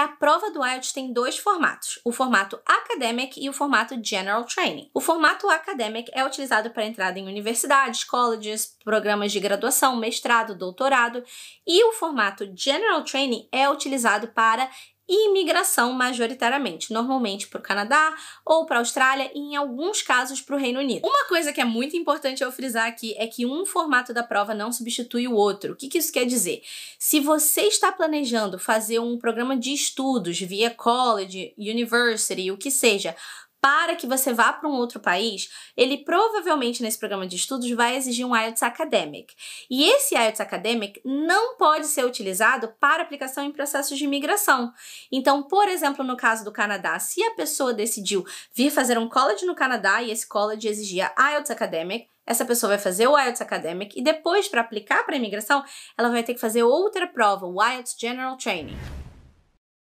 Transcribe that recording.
A prova do IELTS tem dois formatos, o formato academic e o formato general training. O formato academic é utilizado para entrada em universidades, colleges, programas de graduação, mestrado, doutorado, e o formato general training é utilizado para e imigração majoritariamente, normalmente para o Canadá ou para a Austrália e em alguns casos para o Reino Unido. Uma coisa que é muito importante eu frisar aqui é que um formato da prova não substitui o outro. O que, que isso quer dizer? Se você está planejando fazer um programa de estudos via college, university, o que seja, para que você vá para um outro país, ele provavelmente nesse programa de estudos vai exigir um IELTS Academic. E esse IELTS Academic não pode ser utilizado para aplicação em processos de imigração. Então, por exemplo, no caso do Canadá, se a pessoa decidiu vir fazer um college no Canadá e esse college exigia IELTS Academic, essa pessoa vai fazer o IELTS Academic e depois, para aplicar para a imigração, ela vai ter que fazer outra prova, o IELTS General Training.